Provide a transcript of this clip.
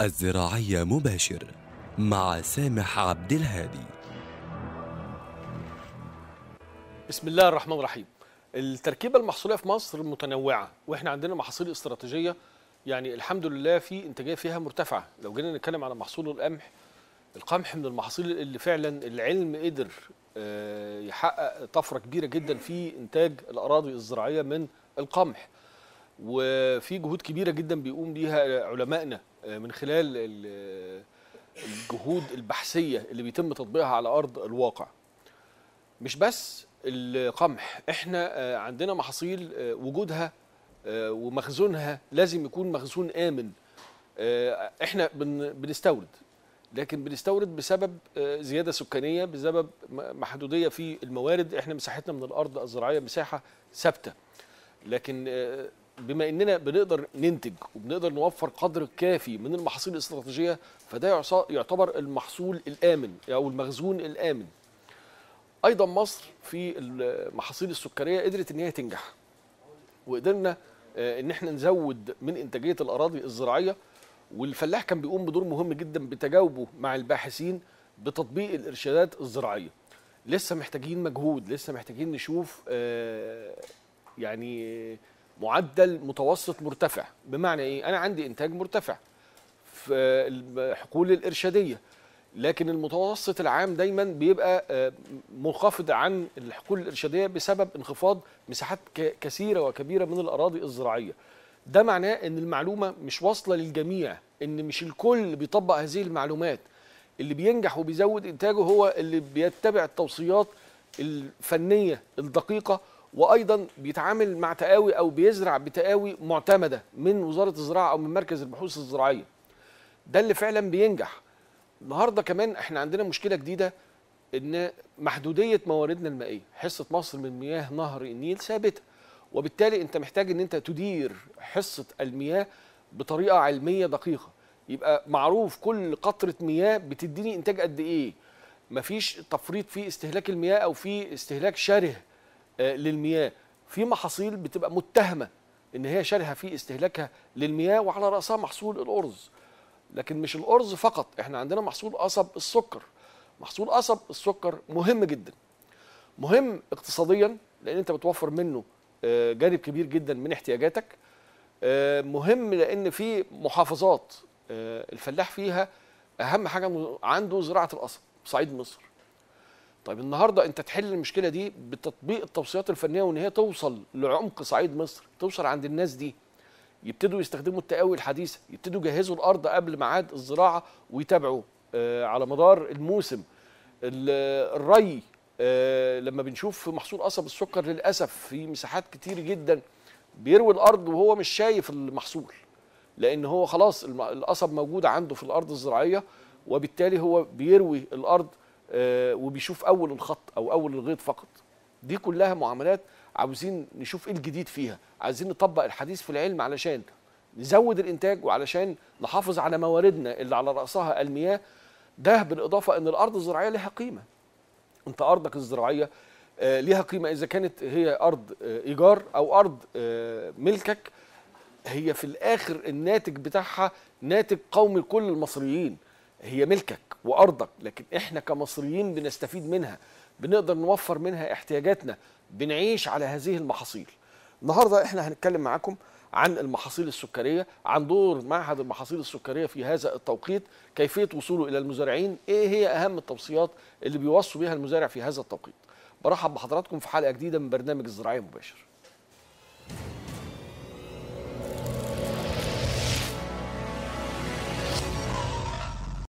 الزراعية مباشر مع سامح عبد الهادي بسم الله الرحمن الرحيم التركيبة المحصولية في مصر متنوعة واحنا عندنا محاصيل استراتيجية يعني الحمد لله في انتاجية فيها مرتفعة لو جينا نتكلم على محصول القمح القمح من المحاصيل اللي فعلا العلم قدر آه، يحقق طفرة كبيرة جدا في انتاج الأراضي الزراعية من القمح وفي جهود كبيره جدا بيقوم بيها علمائنا آه، من خلال آه، الجهود البحثيه اللي بيتم تطبيقها على ارض الواقع مش بس القمح احنا آه، عندنا محاصيل وجودها ومخزونها لازم يكون مخزون امن احنا بنستورد لكن بنستورد بسبب زياده سكانيه بسبب محدوديه في الموارد احنا مساحتنا من الارض الزراعيه مساحه ثابته لكن بما اننا بنقدر ننتج وبنقدر نوفر قدر كافي من المحاصيل الاستراتيجيه فده يعتبر المحصول الامن او المخزون الامن ايضا مصر في المحاصيل السكريه قدرت ان هي تنجح وقدرنا آه، ان احنا نزود من انتاجيه الاراضي الزراعيه والفلاح كان بيقوم بدور مهم جدا بتجاوبه مع الباحثين بتطبيق الارشادات الزراعيه لسه محتاجين مجهود لسه محتاجين نشوف آه، يعني معدل متوسط مرتفع بمعنى ايه انا عندي انتاج مرتفع في الحقول الارشاديه لكن المتوسط العام دايما بيبقى آه، منخفض عن الحقول الارشاديه بسبب انخفاض مساحات كثيره وكبيره من الاراضي الزراعيه ده معناه ان المعلومه مش واصله للجميع ان مش الكل بيطبق هذه المعلومات اللي بينجح وبيزود انتاجه هو اللي بيتبع التوصيات الفنيه الدقيقه وايضا بيتعامل مع تقاوي او بيزرع بتقاوي معتمده من وزاره الزراعه او من مركز البحوث الزراعيه ده اللي فعلا بينجح النهارده كمان احنا عندنا مشكله جديده ان محدوديه مواردنا المائيه حصه مصر من مياه نهر النيل ثابته وبالتالي انت محتاج ان انت تدير حصه المياه بطريقه علميه دقيقه يبقى معروف كل قطره مياه بتديني انتاج قد ايه مفيش تفريط في استهلاك المياه او في استهلاك شره آه، للمياه في محاصيل بتبقى متهمه ان هي شارهه في استهلاكها للمياه وعلى راسها محصول الارز لكن مش الارز فقط احنا عندنا محصول قصب السكر محصول قصب السكر مهم جدا مهم اقتصاديا لان انت بتوفر منه آه، جانب كبير جدا من احتياجاتك آه، مهم لان في محافظات الفلاح فيها اهم حاجه عنده زراعه القصب صعيد مصر طيب النهارده انت تحل المشكله دي بتطبيق التوصيات الفنيه وان هي توصل لعمق صعيد مصر توصل عند الناس دي يبتدوا يستخدموا التقاوي الحديثه يبتدوا يجهزوا الارض قبل ميعاد الزراعه ويتابعوا آه على مدار الموسم الري آه لما بنشوف محصول قصب السكر للاسف في مساحات كتير جدا بيروي الارض وهو مش شايف المحصول لان هو خلاص القصب موجود عنده في الارض الزراعيه وبالتالي هو بيروي الارض آه، وبيشوف اول الخط او اول الغيط فقط دي كلها معاملات عاوزين نشوف ايه الجديد فيها عايزين نطبق الحديث في العلم علشان نزود الانتاج وعلشان نحافظ على مواردنا اللي على راسها المياه ده بالاضافه ان الارض الزراعيه لها قيمه انت ارضك الزراعيه آه، ليها قيمه اذا كانت هي ارض آه، ايجار او ارض ملكك هي في الاخر الناتج بتاعها ناتج قومي لكل المصريين هي ملكك وارضك لكن احنا كمصريين بنستفيد منها بنقدر نوفر منها احتياجاتنا بنعيش على هذه المحاصيل النهارده احنا هنتكلم معاكم عن المحاصيل السكريه عن دور معهد المحاصيل السكريه في هذا التوقيت كيفيه وصوله الى المزارعين ايه هي اهم التوصيات اللي بيوصوا بها المزارع في هذا التوقيت برحب بحضراتكم في حلقه جديده من برنامج الزراعيه المباشر